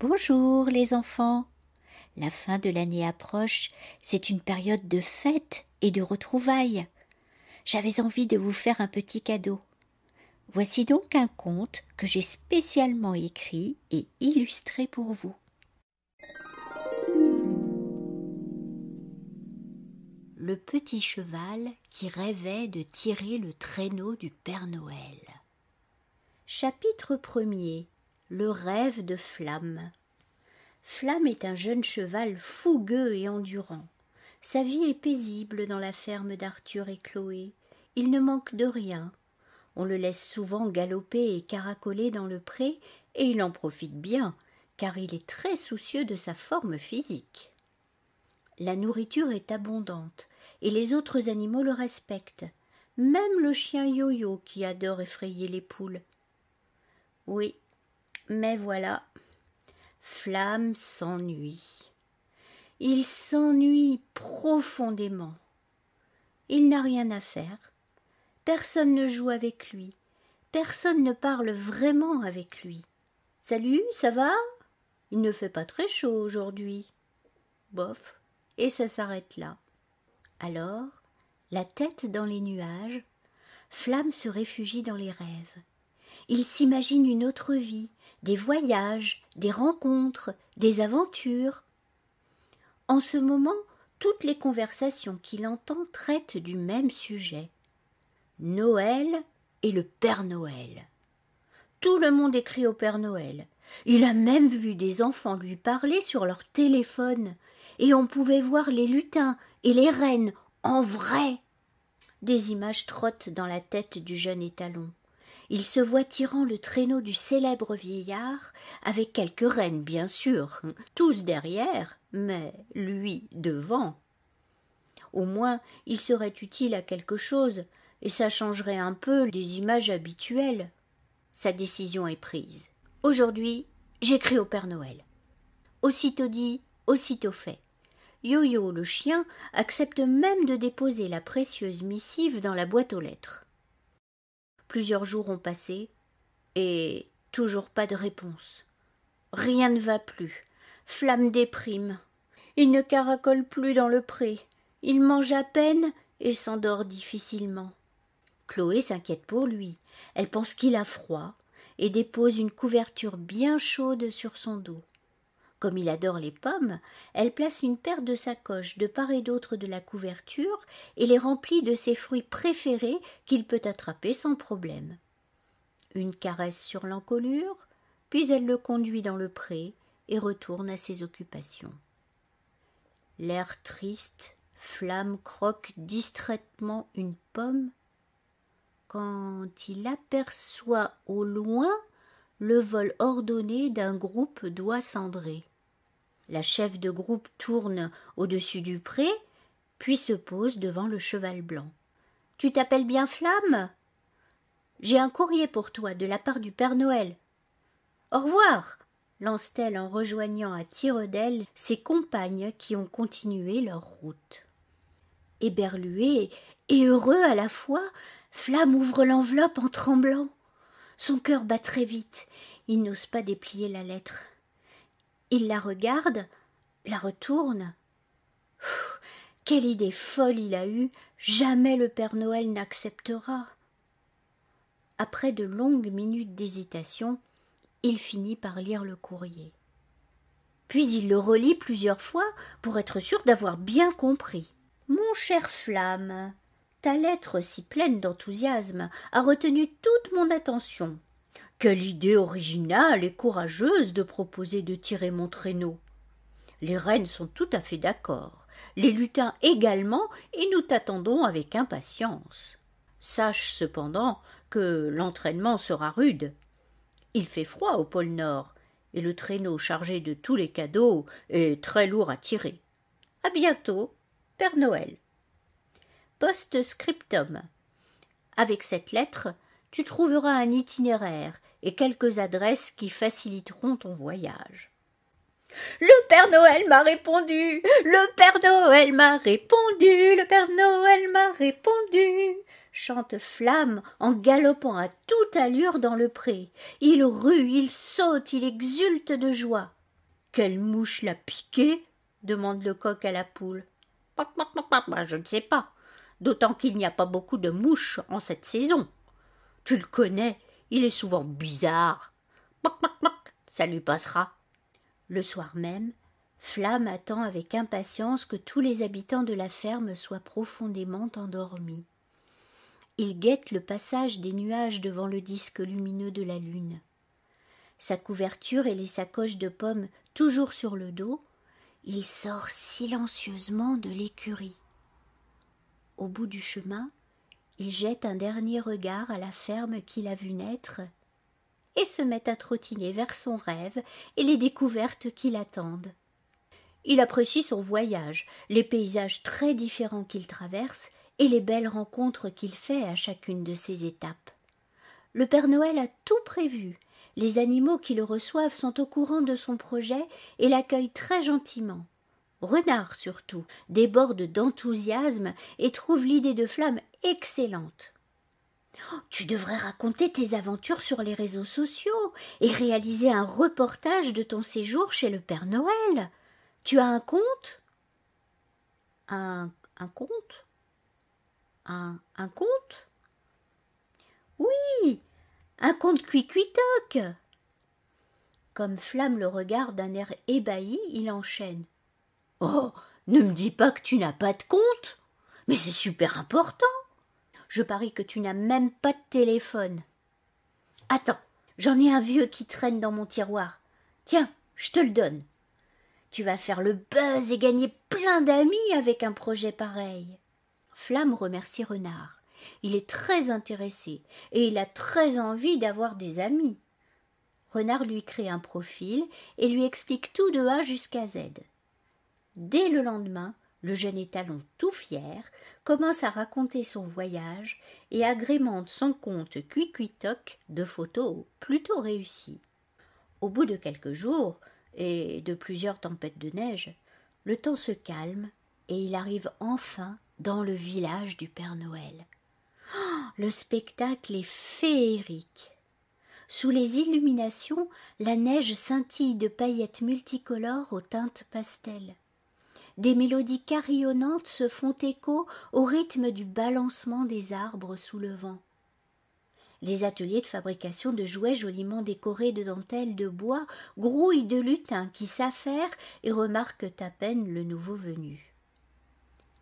Bonjour les enfants. La fin de l'année approche, c'est une période de fêtes et de retrouvailles. J'avais envie de vous faire un petit cadeau. Voici donc un conte que j'ai spécialement écrit et illustré pour vous. Le petit cheval qui rêvait de tirer le traîneau du Père Noël. Chapitre 1er le rêve de Flamme. Flamme est un jeune cheval fougueux et endurant. Sa vie est paisible dans la ferme d'Arthur et Chloé. Il ne manque de rien. On le laisse souvent galoper et caracoler dans le pré, et il en profite bien, car il est très soucieux de sa forme physique. La nourriture est abondante, et les autres animaux le respectent, même le chien Yo-Yo qui adore effrayer les poules. Oui, mais voilà, Flamme s'ennuie. Il s'ennuie profondément. Il n'a rien à faire. Personne ne joue avec lui. Personne ne parle vraiment avec lui. Salut, ça va Il ne fait pas très chaud aujourd'hui. Bof. Et ça s'arrête là. Alors, la tête dans les nuages, Flamme se réfugie dans les rêves. Il s'imagine une autre vie, des voyages, des rencontres, des aventures. En ce moment, toutes les conversations qu'il entend traitent du même sujet. Noël et le Père Noël. Tout le monde écrit au Père Noël. Il a même vu des enfants lui parler sur leur téléphone, et on pouvait voir les lutins et les reines en vrai. Des images trottent dans la tête du jeune étalon il se voit tirant le traîneau du célèbre vieillard, avec quelques reines bien sûr, hein, tous derrière, mais lui devant. Au moins, il serait utile à quelque chose, et ça changerait un peu les images habituelles. Sa décision est prise. Aujourd'hui, j'écris au Père Noël. Aussitôt dit, aussitôt fait. Yo-Yo le chien accepte même de déposer la précieuse missive dans la boîte aux lettres. Plusieurs jours ont passé, et toujours pas de réponse. Rien ne va plus. Flamme déprime. Il ne caracole plus dans le pré. Il mange à peine et s'endort difficilement. Chloé s'inquiète pour lui. Elle pense qu'il a froid et dépose une couverture bien chaude sur son dos. Comme il adore les pommes, elle place une paire de sacoches de part et d'autre de la couverture et les remplit de ses fruits préférés qu'il peut attraper sans problème. Une caresse sur l'encolure, puis elle le conduit dans le pré et retourne à ses occupations. L'air triste, Flamme croque distraitement une pomme quand il aperçoit au loin le vol ordonné d'un groupe doit cendrer. La chef de groupe tourne au-dessus du pré, puis se pose devant le cheval blanc. Tu t'appelles bien Flamme J'ai un courrier pour toi de la part du Père Noël. Au revoir lance-t-elle en rejoignant à tire d'aile ses compagnes qui ont continué leur route. héberluée et heureux à la fois, Flamme ouvre l'enveloppe en tremblant. Son cœur bat très vite. Il n'ose pas déplier la lettre. Il la regarde, la retourne. quelle idée folle il a eue. Jamais le Père Noël n'acceptera. Après de longues minutes d'hésitation, il finit par lire le courrier. Puis il le relit plusieurs fois pour être sûr d'avoir bien compris. Mon cher Flamme, ta lettre, si pleine d'enthousiasme, a retenu toute mon attention. Quelle idée originale et courageuse de proposer de tirer mon traîneau. Les reines sont tout à fait d'accord, les lutins également, et nous t'attendons avec impatience. Sache cependant que l'entraînement sera rude. Il fait froid au pôle Nord, et le traîneau chargé de tous les cadeaux est très lourd à tirer. À bientôt, Père Noël post Avec cette lettre, tu trouveras un itinéraire et quelques adresses qui faciliteront ton voyage. Le Père Noël m'a répondu, le Père Noël m'a répondu, le Père Noël m'a répondu. Chante Flamme en galopant à toute allure dans le pré. Il rue, il saute, il exulte de joie. Quelle mouche l'a piqué demande le coq à la poule. Bah, je ne sais pas, d'autant qu'il n'y a pas beaucoup de mouches en cette saison. Tu le connais, il est souvent bizarre. ça lui passera. Le soir même, Flamme attend avec impatience que tous les habitants de la ferme soient profondément endormis. Il guette le passage des nuages devant le disque lumineux de la lune. Sa couverture et les sacoches de pommes toujours sur le dos, il sort silencieusement de l'écurie. Au bout du chemin, il jette un dernier regard à la ferme qu'il a vue naître et se met à trottiner vers son rêve et les découvertes qui l'attendent. Il apprécie son voyage, les paysages très différents qu'il traverse et les belles rencontres qu'il fait à chacune de ses étapes. Le Père Noël a tout prévu. Les animaux qui le reçoivent sont au courant de son projet et l'accueillent très gentiment renard surtout, déborde d'enthousiasme et trouve l'idée de flamme excellente. Oh, tu devrais raconter tes aventures sur les réseaux sociaux et réaliser un reportage de ton séjour chez le Père Noël. Tu as un compte Un, un compte un, un compte Oui, un compte cuicuitoc Comme Flamme le regarde d'un air ébahi, il enchaîne. Oh. Ne me dis pas que tu n'as pas de compte. Mais c'est super important. Je parie que tu n'as même pas de téléphone. Attends, j'en ai un vieux qui traîne dans mon tiroir. Tiens, je te le donne. Tu vas faire le buzz et gagner plein d'amis avec un projet pareil. Flamme remercie Renard. Il est très intéressé et il a très envie d'avoir des amis. Renard lui crée un profil et lui explique tout de A jusqu'à Z dès le lendemain, le jeune étalon tout fier commence à raconter son voyage et agrémente son compte cuicuitoc de photos plutôt réussies. Au bout de quelques jours et de plusieurs tempêtes de neige, le temps se calme et il arrive enfin dans le village du Père Noël. Oh, le spectacle est féerique. Sous les illuminations, la neige scintille de paillettes multicolores aux teintes pastelles. Des mélodies carillonnantes se font écho au rythme du balancement des arbres sous le vent. Les ateliers de fabrication de jouets joliment décorés de dentelles de bois grouillent de lutins qui s'affairent et remarquent à peine le nouveau venu.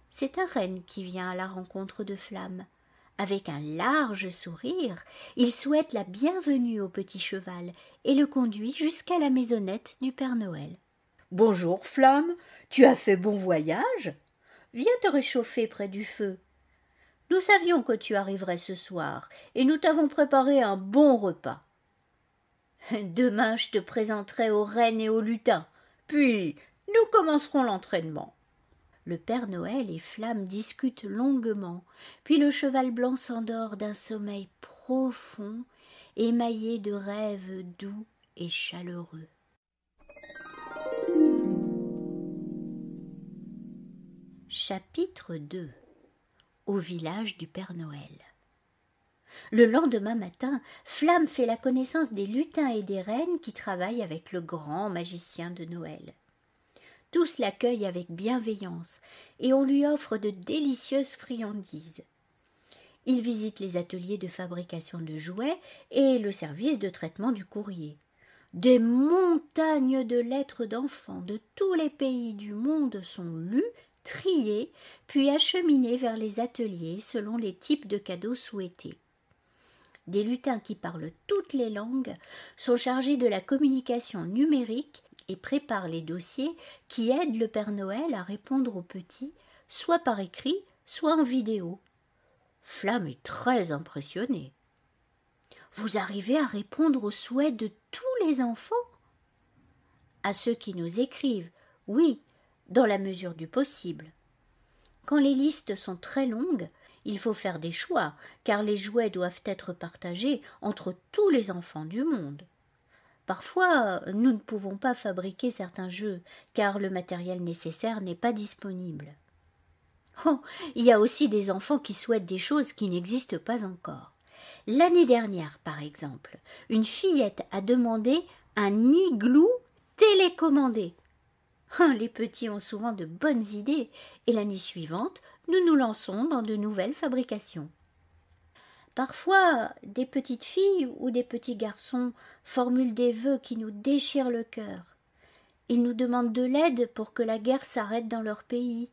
C'est un renne qui vient à la rencontre de Flamme. Avec un large sourire, il souhaite la bienvenue au petit cheval et le conduit jusqu'à la maisonnette du Père Noël. Bonjour, Flamme, tu as fait bon voyage? Viens te réchauffer près du feu. Nous savions que tu arriverais ce soir, et nous t'avons préparé un bon repas. Demain je te présenterai aux reines et aux lutins, puis nous commencerons l'entraînement. Le Père Noël et Flamme discutent longuement, puis le cheval blanc s'endort d'un sommeil profond, émaillé de rêves doux et chaleureux. Chapitre 2 Au village du Père Noël Le lendemain matin, Flamme fait la connaissance des lutins et des reines qui travaillent avec le grand magicien de Noël. Tous l'accueillent avec bienveillance et on lui offre de délicieuses friandises. Il visite les ateliers de fabrication de jouets et le service de traitement du courrier. Des montagnes de lettres d'enfants de tous les pays du monde sont lues triés, puis acheminés vers les ateliers selon les types de cadeaux souhaités. Des lutins qui parlent toutes les langues sont chargés de la communication numérique et préparent les dossiers qui aident le Père Noël à répondre aux petits, soit par écrit, soit en vidéo. Flamme est très impressionnée. Vous arrivez à répondre aux souhaits de tous les enfants À ceux qui nous écrivent, oui, dans la mesure du possible. Quand les listes sont très longues, il faut faire des choix, car les jouets doivent être partagés entre tous les enfants du monde. Parfois, nous ne pouvons pas fabriquer certains jeux, car le matériel nécessaire n'est pas disponible. Oh, il y a aussi des enfants qui souhaitent des choses qui n'existent pas encore. L'année dernière, par exemple, une fillette a demandé un igloo télécommandé. Hein, les petits ont souvent de bonnes idées, et l'année suivante, nous nous lançons dans de nouvelles fabrications. Parfois, des petites filles ou des petits garçons formulent des vœux qui nous déchirent le cœur. Ils nous demandent de l'aide pour que la guerre s'arrête dans leur pays,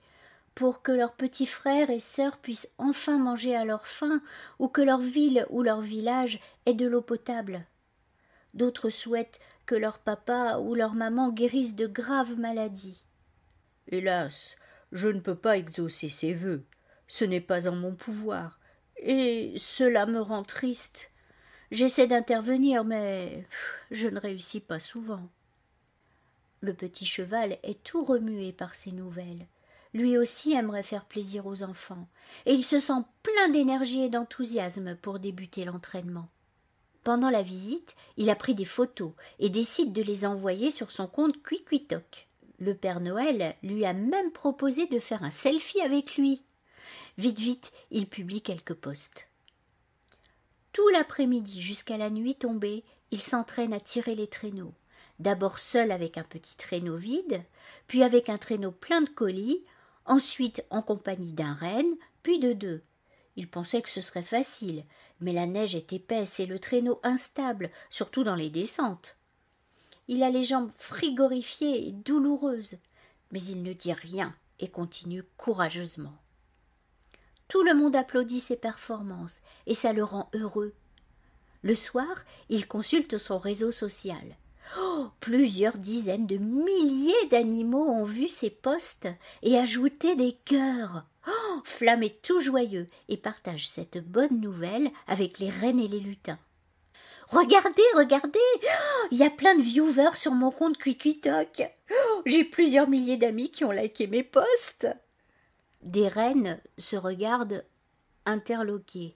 pour que leurs petits frères et sœurs puissent enfin manger à leur faim, ou que leur ville ou leur village ait de l'eau potable. D'autres souhaitent que leur papa ou leur maman guérissent de graves maladies. Hélas, je ne peux pas exaucer ces vœux. Ce n'est pas en mon pouvoir. Et cela me rend triste. J'essaie d'intervenir, mais je ne réussis pas souvent. Le petit cheval est tout remué par ces nouvelles. Lui aussi aimerait faire plaisir aux enfants, et il se sent plein d'énergie et d'enthousiasme pour débuter l'entraînement. Pendant la visite, il a pris des photos et décide de les envoyer sur son compte Cuicuitoc. Le Père Noël lui a même proposé de faire un selfie avec lui. Vite, vite, il publie quelques posts. Tout l'après-midi jusqu'à la nuit tombée, il s'entraîne à tirer les traîneaux. D'abord seul avec un petit traîneau vide, puis avec un traîneau plein de colis, ensuite en compagnie d'un renne, puis de deux. Il pensait que ce serait facile, mais la neige est épaisse et le traîneau instable, surtout dans les descentes. Il a les jambes frigorifiées et douloureuses, mais il ne dit rien et continue courageusement. Tout le monde applaudit ses performances, et ça le rend heureux. Le soir, il consulte son réseau social. Oh, plusieurs dizaines de milliers d'animaux ont vu ses postes et ajouté des cœurs. Flamme est tout joyeux et partage cette bonne nouvelle avec les reines et les lutins. Regardez, regardez Il y a plein de viewers sur mon compte QuickQuitoc. J'ai plusieurs milliers d'amis qui ont liké mes posts. Des reines se regardent interloquées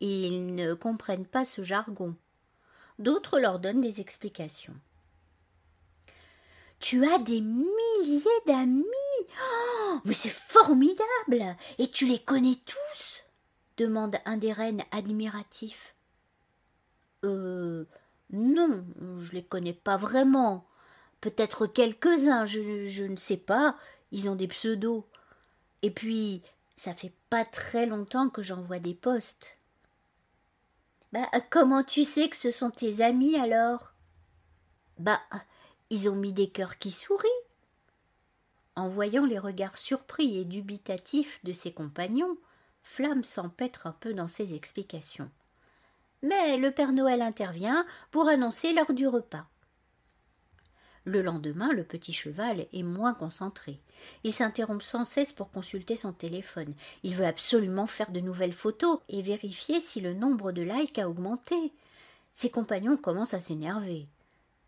et ils ne comprennent pas ce jargon. D'autres leur donnent des explications. Tu as des milliers d'amis. Oh, mais c'est formidable. Et tu les connais tous demande un des reines admiratif. Euh non, je les connais pas vraiment. Peut-être quelques-uns, je, je, ne sais pas. Ils ont des pseudos. Et puis, ça fait pas très longtemps que j'envoie des postes. Bah, comment tu sais que ce sont tes amis alors Bah, ils ont mis des cœurs qui sourient. En voyant les regards surpris et dubitatifs de ses compagnons, Flamme s'empêtre un peu dans ses explications. Mais le Père Noël intervient pour annoncer l'heure du repas. Le lendemain, le petit cheval est moins concentré. Il s'interrompt sans cesse pour consulter son téléphone. Il veut absolument faire de nouvelles photos et vérifier si le nombre de likes a augmenté. Ses compagnons commencent à s'énerver.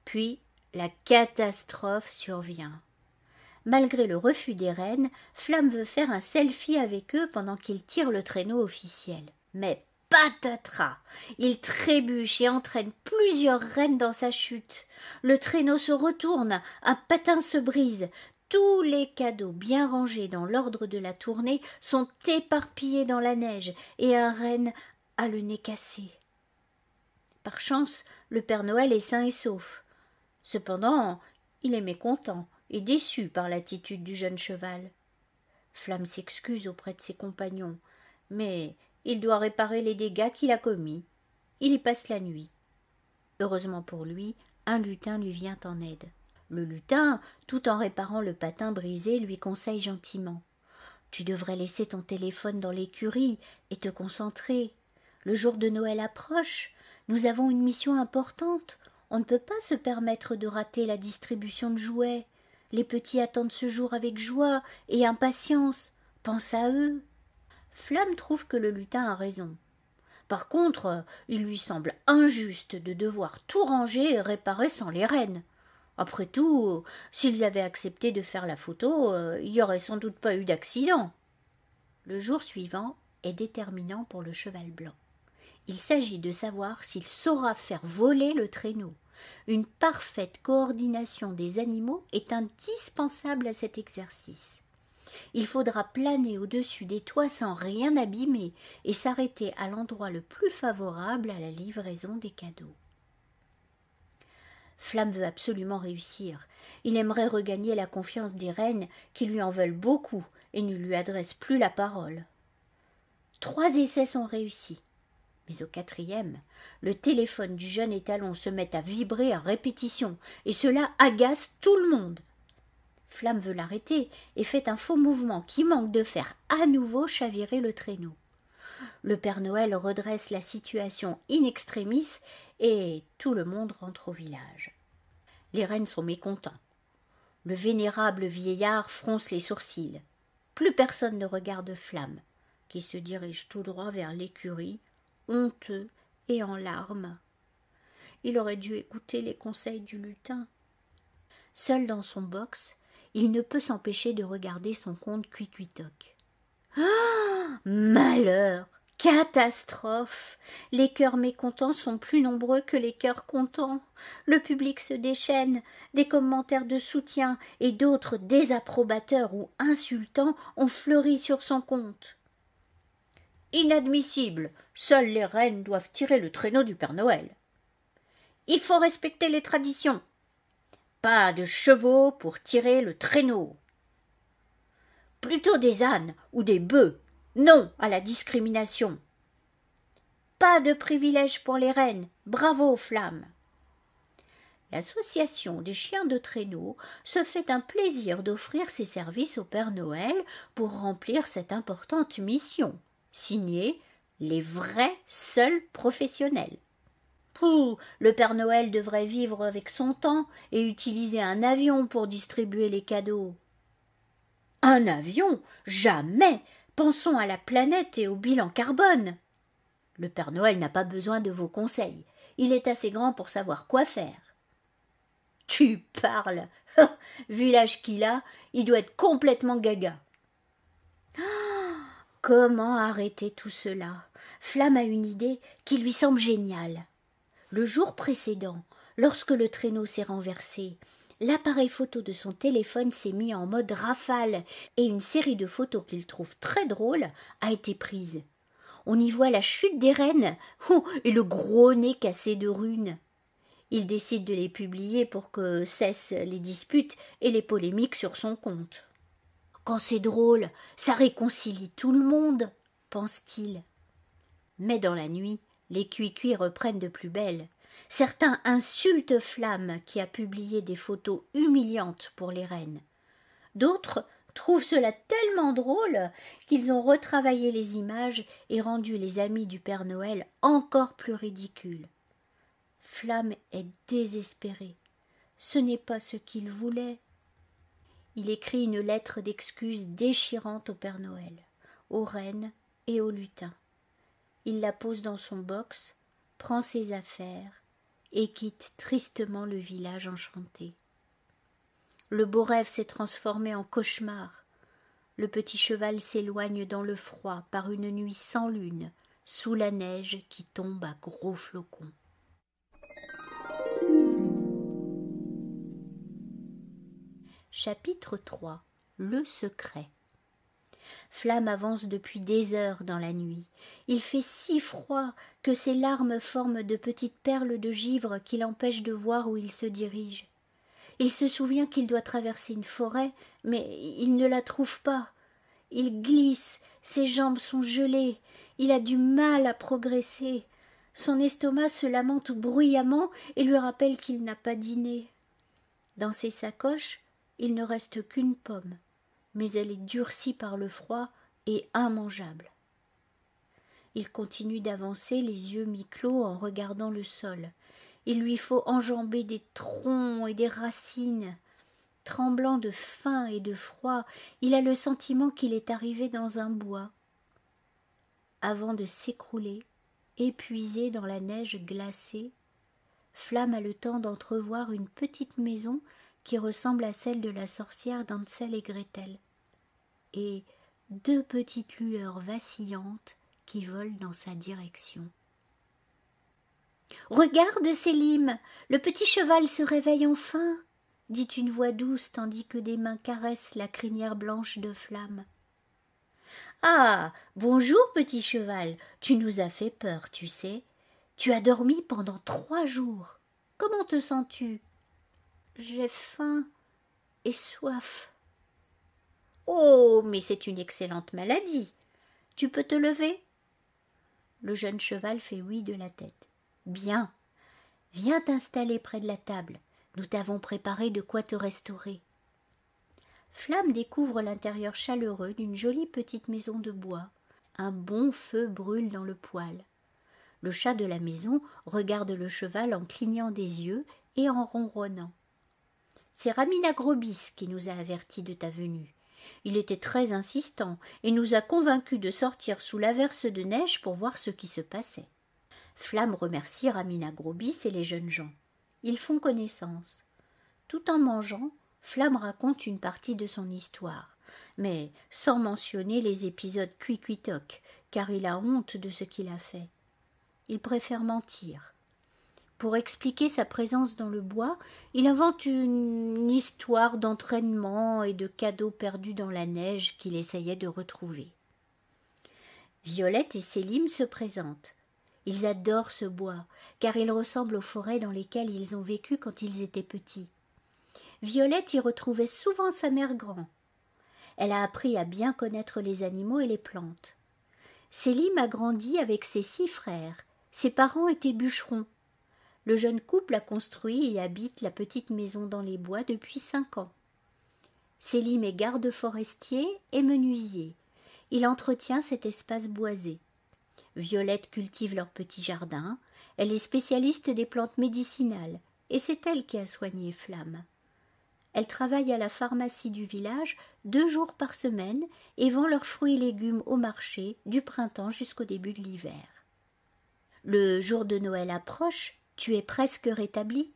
Puis la catastrophe survient. Malgré le refus des reines, Flamme veut faire un selfie avec eux pendant qu'il tire le traîneau officiel. Mais patatras Il trébuche et entraîne plusieurs reines dans sa chute. Le traîneau se retourne, un patin se brise. Tous les cadeaux bien rangés dans l'ordre de la tournée sont éparpillés dans la neige et un renne a le nez cassé. Par chance, le Père Noël est sain et sauf. Cependant, il est mécontent et déçu par l'attitude du jeune cheval. Flamme s'excuse auprès de ses compagnons, mais il doit réparer les dégâts qu'il a commis. Il y passe la nuit. Heureusement pour lui, un lutin lui vient en aide. Le lutin, tout en réparant le patin brisé, lui conseille gentiment. Tu devrais laisser ton téléphone dans l'écurie et te concentrer. Le jour de Noël approche. Nous avons une mission importante. On ne peut pas se permettre de rater la distribution de jouets. Les petits attendent ce jour avec joie et impatience. Pense à eux. Flamme trouve que le lutin a raison. Par contre, il lui semble injuste de devoir tout ranger et réparer sans les reines. Après tout, s'ils avaient accepté de faire la photo, euh, il n'y aurait sans doute pas eu d'accident. Le jour suivant est déterminant pour le cheval blanc. Il s'agit de savoir s'il saura faire voler le traîneau. Une parfaite coordination des animaux est indispensable à cet exercice. Il faudra planer au-dessus des toits sans rien abîmer et s'arrêter à l'endroit le plus favorable à la livraison des cadeaux. Flamme veut absolument réussir. Il aimerait regagner la confiance des reines qui lui en veulent beaucoup et ne lui adressent plus la parole. Trois essais sont réussis. Mais au quatrième, le téléphone du jeune étalon se met à vibrer à répétition, et cela agace tout le monde. Flamme veut l'arrêter et fait un faux mouvement qui manque de faire à nouveau chavirer le traîneau. Le Père Noël redresse la situation in extremis et tout le monde rentre au village. Les reines sont mécontents. Le vénérable vieillard fronce les sourcils. Plus personne ne regarde Flamme, qui se dirige tout droit vers l'écurie honteux et en larmes. Il aurait dû écouter les conseils du lutin. Seul dans son box, il ne peut s'empêcher de regarder son compte cuicuitoc. Ah Malheur Catastrophe Les cœurs mécontents sont plus nombreux que les cœurs contents. Le public se déchaîne, des commentaires de soutien et d'autres désapprobateurs ou insultants ont fleuri sur son compte. Inadmissible. Seules les reines doivent tirer le traîneau du Père Noël. Il faut respecter les traditions. Pas de chevaux pour tirer le traîneau. Plutôt des ânes ou des bœufs. Non à la discrimination. Pas de privilèges pour les reines. Bravo Flamme !» flammes. L'association des chiens de traîneau se fait un plaisir d'offrir ses services au Père Noël pour remplir cette importante mission. Signé les vrais seuls professionnels. Pouh, le Père Noël devrait vivre avec son temps et utiliser un avion pour distribuer les cadeaux. Un avion Jamais Pensons à la planète et au bilan carbone. Le Père Noël n'a pas besoin de vos conseils. Il est assez grand pour savoir quoi faire. Tu parles Vu l'âge qu'il a, il doit être complètement gaga. Ah, Comment arrêter tout cela Flamme a une idée qui lui semble géniale. Le jour précédent, lorsque le traîneau s'est renversé, l'appareil photo de son téléphone s'est mis en mode rafale et une série de photos qu'il trouve très drôles a été prise. On y voit la chute des rennes oh, et le gros nez cassé de runes. Il décide de les publier pour que cessent les disputes et les polémiques sur son compte. Quand c'est drôle, ça réconcilie tout le monde, pense-t-il. Mais dans la nuit, les cuicuis reprennent de plus belle. Certains insultent Flamme qui a publié des photos humiliantes pour les reines. D'autres trouvent cela tellement drôle qu'ils ont retravaillé les images et rendu les amis du Père Noël encore plus ridicules. Flamme est désespérée. Ce n'est pas ce qu'il voulait il écrit une lettre d'excuse déchirante au Père Noël, aux reines et aux lutins. Il la pose dans son box, prend ses affaires et quitte tristement le village enchanté. Le beau rêve s'est transformé en cauchemar. Le petit cheval s'éloigne dans le froid par une nuit sans lune, sous la neige qui tombe à gros flocons. Chapitre 3 Le secret Flamme avance depuis des heures dans la nuit. Il fait si froid que ses larmes forment de petites perles de givre qui l'empêchent de voir où il se dirige. Il se souvient qu'il doit traverser une forêt, mais il ne la trouve pas. Il glisse, ses jambes sont gelées, il a du mal à progresser. Son estomac se lamente bruyamment et lui rappelle qu'il n'a pas dîné. Dans ses sacoches, il ne reste qu'une pomme, mais elle est durcie par le froid et immangeable. Il continue d'avancer, les yeux mi-clos en regardant le sol. Il lui faut enjamber des troncs et des racines. Tremblant de faim et de froid, il a le sentiment qu'il est arrivé dans un bois. Avant de s'écrouler, épuisé dans la neige glacée, Flamme a le temps d'entrevoir une petite maison qui ressemble à celle de la sorcière d'Ansel et Gretel, et deux petites lueurs vacillantes qui volent dans sa direction. Regarde, Sélim, le petit cheval se réveille enfin, dit une voix douce tandis que des mains caressent la crinière blanche de flamme. Ah. Bonjour, petit cheval. Tu nous as fait peur, tu sais. Tu as dormi pendant trois jours. Comment te sens tu? J'ai faim et soif. Oh. Mais c'est une excellente maladie. Tu peux te lever? Le jeune cheval fait oui de la tête. Bien. Viens t'installer près de la table. Nous t'avons préparé de quoi te restaurer. Flamme découvre l'intérieur chaleureux d'une jolie petite maison de bois. Un bon feu brûle dans le poêle. Le chat de la maison regarde le cheval en clignant des yeux et en ronronnant. C'est Ramina Grobis qui nous a avertis de ta venue. Il était très insistant et nous a convaincus de sortir sous l'averse de neige pour voir ce qui se passait. Flamme remercie Ramina Grobis et les jeunes gens. Ils font connaissance. Tout en mangeant, Flamme raconte une partie de son histoire, mais sans mentionner les épisodes cuicuitoc, car il a honte de ce qu'il a fait. Il préfère mentir, pour expliquer sa présence dans le bois, il invente une histoire d'entraînement et de cadeaux perdus dans la neige qu'il essayait de retrouver. Violette et Célim se présentent. Ils adorent ce bois, car il ressemble aux forêts dans lesquelles ils ont vécu quand ils étaient petits. Violette y retrouvait souvent sa mère grand. Elle a appris à bien connaître les animaux et les plantes. Célim a grandi avec ses six frères. Ses parents étaient bûcherons, le jeune couple a construit et habite la petite maison dans les bois depuis cinq ans. Célim est garde forestier et menuisier. Il entretient cet espace boisé. Violette cultive leur petit jardin. Elle est spécialiste des plantes médicinales, et c'est elle qui a soigné Flamme. Elle travaille à la pharmacie du village deux jours par semaine et vend leurs fruits et légumes au marché du printemps jusqu'au début de l'hiver. Le jour de Noël approche tu es presque rétabli.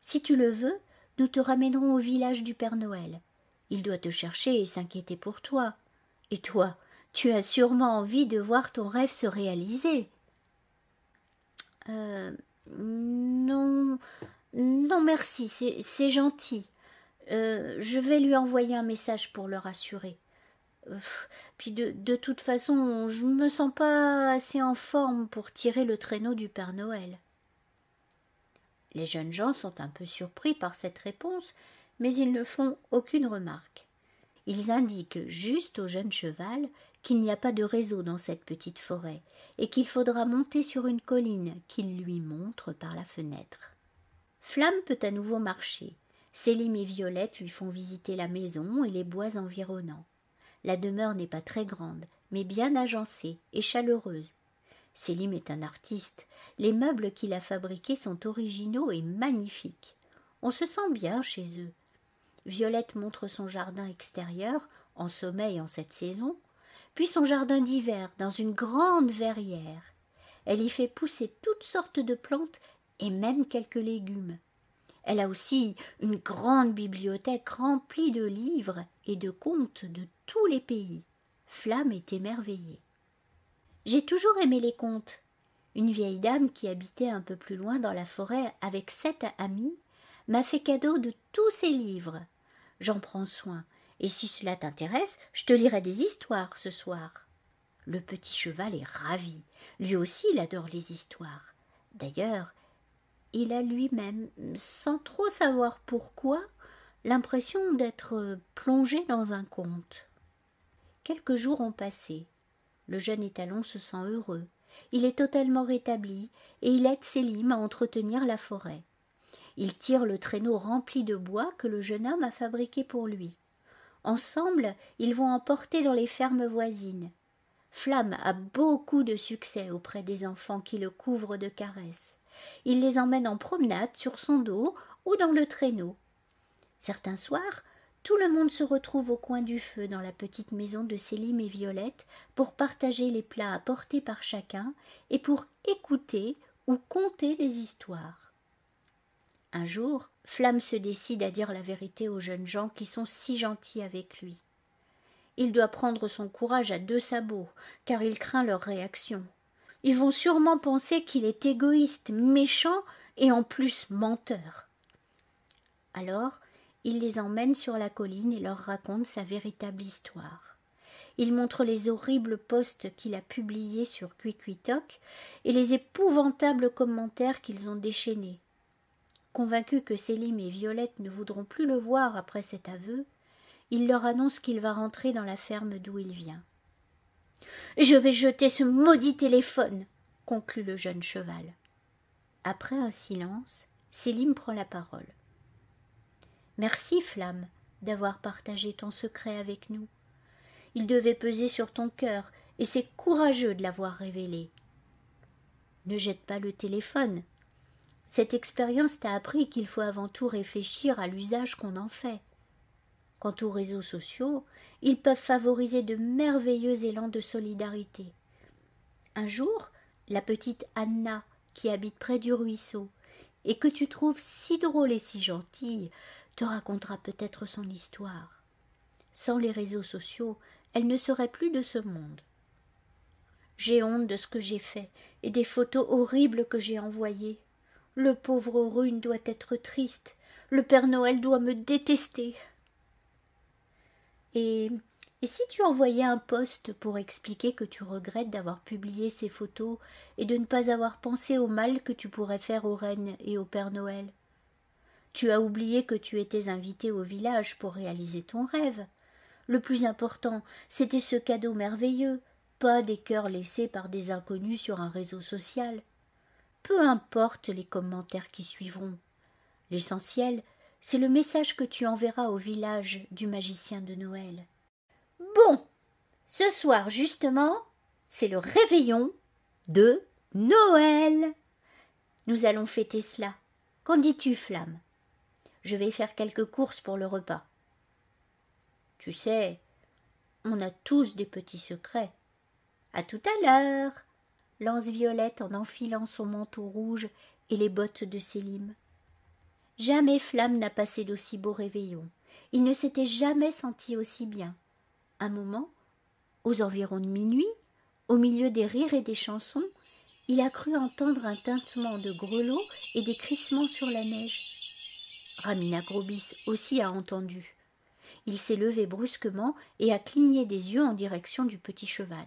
Si tu le veux, nous te ramènerons au village du Père Noël. Il doit te chercher et s'inquiéter pour toi. Et toi, tu as sûrement envie de voir ton rêve se réaliser. Euh, non, non, merci, c'est gentil. Euh, je vais lui envoyer un message pour le rassurer. puis de, de toute façon, je me sens pas assez en forme pour tirer le traîneau du Père Noël. Les jeunes gens sont un peu surpris par cette réponse, mais ils ne font aucune remarque. Ils indiquent juste au jeune cheval qu'il n'y a pas de réseau dans cette petite forêt, et qu'il faudra monter sur une colline qu'il lui montre par la fenêtre. Flamme peut à nouveau marcher. Célim et Violette lui font visiter la maison et les bois environnants. La demeure n'est pas très grande, mais bien agencée et chaleureuse, Sélim est un artiste. Les meubles qu'il a fabriqués sont originaux et magnifiques. On se sent bien chez eux. Violette montre son jardin extérieur, en sommeil en cette saison, puis son jardin d'hiver dans une grande verrière. Elle y fait pousser toutes sortes de plantes et même quelques légumes. Elle a aussi une grande bibliothèque remplie de livres et de contes de tous les pays. Flamme est émerveillée. J'ai toujours aimé les contes. Une vieille dame qui habitait un peu plus loin dans la forêt avec sept amis m'a fait cadeau de tous ses livres. J'en prends soin, et si cela t'intéresse, je te lirai des histoires ce soir. Le petit cheval est ravi. Lui aussi, il adore les histoires. D'ailleurs, il a lui-même, sans trop savoir pourquoi, l'impression d'être plongé dans un conte. Quelques jours ont passé. Le jeune étalon se sent heureux. Il est totalement rétabli et il aide Sélim à entretenir la forêt. Il tire le traîneau rempli de bois que le jeune homme a fabriqué pour lui. Ensemble, ils vont emporter dans les fermes voisines. Flamme a beaucoup de succès auprès des enfants qui le couvrent de caresses. Il les emmène en promenade sur son dos ou dans le traîneau. Certains soirs, tout le monde se retrouve au coin du feu dans la petite maison de Célim et Violette pour partager les plats apportés par chacun et pour écouter ou conter des histoires. Un jour, Flamme se décide à dire la vérité aux jeunes gens qui sont si gentils avec lui. Il doit prendre son courage à deux sabots, car il craint leur réaction. Ils vont sûrement penser qu'il est égoïste, méchant et en plus menteur. Alors, il les emmène sur la colline et leur raconte sa véritable histoire. Il montre les horribles postes qu'il a publiés sur Cui-Cui-Toc et les épouvantables commentaires qu'ils ont déchaînés. Convaincu que Célim et Violette ne voudront plus le voir après cet aveu, il leur annonce qu'il va rentrer dans la ferme d'où il vient. Je vais jeter ce maudit téléphone, conclut le jeune cheval. Après un silence, Célim prend la parole. Merci, Flamme, d'avoir partagé ton secret avec nous. Il devait peser sur ton cœur, et c'est courageux de l'avoir révélé. Ne jette pas le téléphone. Cette expérience t'a appris qu'il faut avant tout réfléchir à l'usage qu'on en fait. Quant aux réseaux sociaux, ils peuvent favoriser de merveilleux élans de solidarité. Un jour, la petite Anna, qui habite près du ruisseau, et que tu trouves si drôle et si gentille, te racontera peut-être son histoire. Sans les réseaux sociaux, elle ne serait plus de ce monde. J'ai honte de ce que j'ai fait et des photos horribles que j'ai envoyées. Le pauvre Rune doit être triste. Le Père Noël doit me détester. Et, si tu envoyais un poste pour expliquer que tu regrettes d'avoir publié ces photos et de ne pas avoir pensé au mal que tu pourrais faire aux reines et au Père Noël tu as oublié que tu étais invité au village pour réaliser ton rêve. Le plus important, c'était ce cadeau merveilleux, pas des cœurs laissés par des inconnus sur un réseau social. Peu importe les commentaires qui suivront. L'essentiel, c'est le message que tu enverras au village du magicien de Noël. Bon, ce soir justement, c'est le réveillon de Noël. Nous allons fêter cela. Qu'en dis-tu, Flamme je vais faire quelques courses pour le repas. Tu sais, on a tous des petits secrets. À tout à l'heure lance Violette en enfilant son manteau rouge et les bottes de Sélim. Jamais Flamme n'a passé d'aussi beau réveillon. Il ne s'était jamais senti aussi bien. Un moment, aux environs de minuit, au milieu des rires et des chansons, il a cru entendre un tintement de grelots et des crissements sur la neige. Ramina aussi a entendu. Il s'est levé brusquement et a cligné des yeux en direction du petit cheval.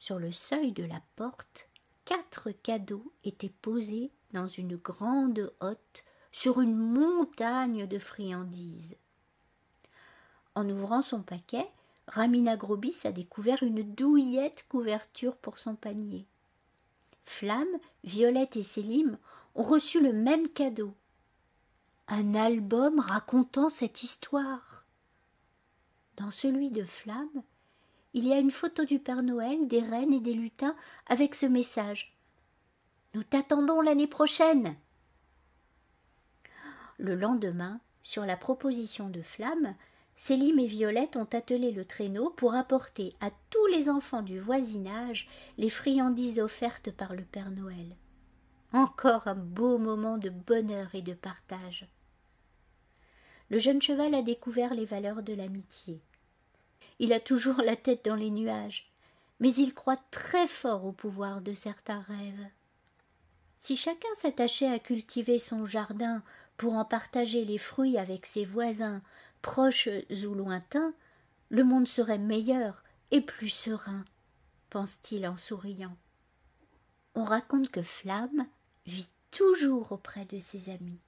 Sur le seuil de la porte, quatre cadeaux étaient posés dans une grande hotte sur une montagne de friandises. En ouvrant son paquet, Ramina Grobis a découvert une douillette couverture pour son panier. Flamme, Violette et Sélim ont reçu le même cadeau, un album racontant cette histoire. Dans celui de Flamme, il y a une photo du Père Noël, des reines et des lutins avec ce message. Nous t'attendons l'année prochaine. Le lendemain, sur la proposition de Flamme, Célim et Violette ont attelé le traîneau pour apporter à tous les enfants du voisinage les friandises offertes par le Père Noël. Encore un beau moment de bonheur et de partage le jeune cheval a découvert les valeurs de l'amitié. Il a toujours la tête dans les nuages, mais il croit très fort au pouvoir de certains rêves. Si chacun s'attachait à cultiver son jardin pour en partager les fruits avec ses voisins, proches ou lointains, le monde serait meilleur et plus serein, pense-t-il en souriant. On raconte que Flamme vit toujours auprès de ses amis.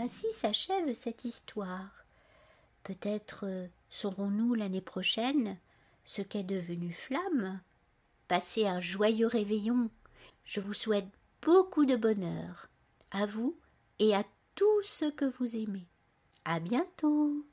Ainsi s'achève cette histoire. Peut-être euh, saurons-nous l'année prochaine ce qu'est devenu Flamme. Passez un joyeux réveillon. Je vous souhaite beaucoup de bonheur, à vous et à tous ceux que vous aimez. À bientôt.